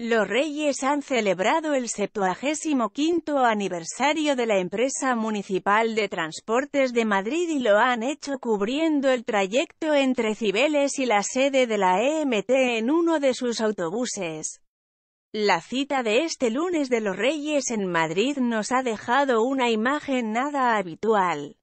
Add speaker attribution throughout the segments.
Speaker 1: Los Reyes han celebrado el 75 aniversario de la empresa municipal de transportes de Madrid y lo han hecho cubriendo el trayecto entre Cibeles y la sede de la EMT en uno de sus autobuses. La cita de este lunes de los Reyes en Madrid nos ha dejado una imagen nada habitual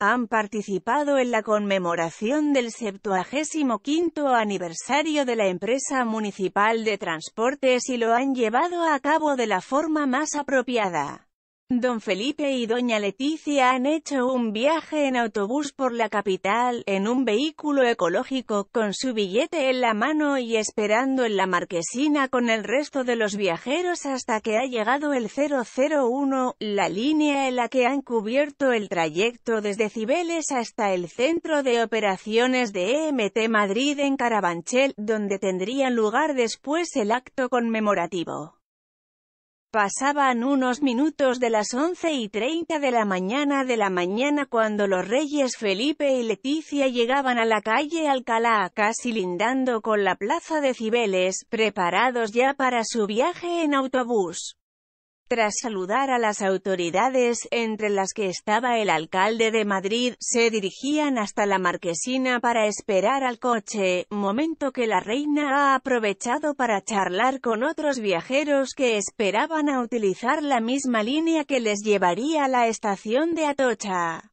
Speaker 1: han participado en la conmemoración del 75 aniversario de la empresa municipal de transportes y lo han llevado a cabo de la forma más apropiada. Don Felipe y doña Leticia han hecho un viaje en autobús por la capital, en un vehículo ecológico, con su billete en la mano y esperando en la marquesina con el resto de los viajeros hasta que ha llegado el 001, la línea en la que han cubierto el trayecto desde Cibeles hasta el centro de operaciones de EMT Madrid en Carabanchel, donde tendría lugar después el acto conmemorativo. Pasaban unos minutos de las once y treinta de la mañana de la mañana cuando los reyes Felipe y Leticia llegaban a la calle Alcalá, casi lindando con la plaza de Cibeles, preparados ya para su viaje en autobús. Tras saludar a las autoridades, entre las que estaba el alcalde de Madrid, se dirigían hasta la marquesina para esperar al coche, momento que la reina ha aprovechado para charlar con otros viajeros que esperaban a utilizar la misma línea que les llevaría a la estación de Atocha.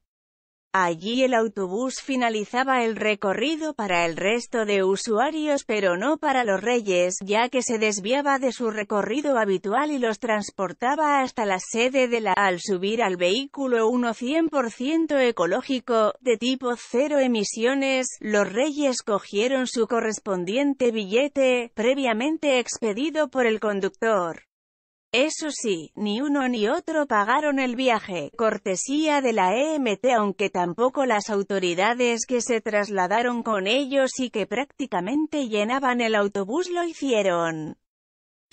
Speaker 1: Allí el autobús finalizaba el recorrido para el resto de usuarios pero no para los reyes, ya que se desviaba de su recorrido habitual y los transportaba hasta la sede de la... Al subir al vehículo uno 100% ecológico, de tipo cero emisiones, los reyes cogieron su correspondiente billete, previamente expedido por el conductor. Eso sí, ni uno ni otro pagaron el viaje, cortesía de la EMT aunque tampoco las autoridades que se trasladaron con ellos y que prácticamente llenaban el autobús lo hicieron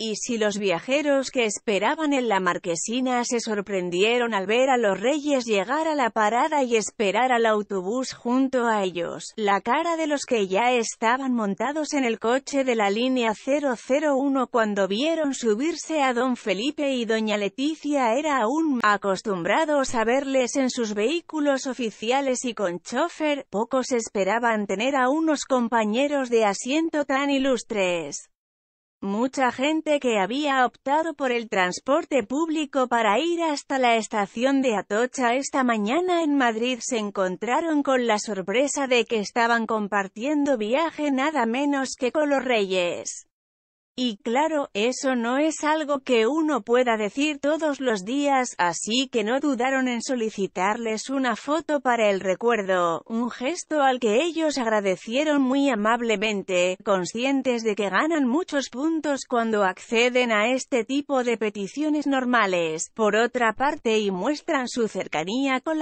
Speaker 1: y si los viajeros que esperaban en la marquesina se sorprendieron al ver a los reyes llegar a la parada y esperar al autobús junto a ellos, la cara de los que ya estaban montados en el coche de la línea 001 cuando vieron subirse a don Felipe y doña Leticia era aún acostumbrados a verles en sus vehículos oficiales y con chofer, pocos esperaban tener a unos compañeros de asiento tan ilustres. Mucha gente que había optado por el transporte público para ir hasta la estación de Atocha esta mañana en Madrid se encontraron con la sorpresa de que estaban compartiendo viaje nada menos que con los reyes. Y claro, eso no es algo que uno pueda decir todos los días, así que no dudaron en solicitarles una foto para el recuerdo, un gesto al que ellos agradecieron muy amablemente, conscientes de que ganan muchos puntos cuando acceden a este tipo de peticiones normales, por otra parte y muestran su cercanía con la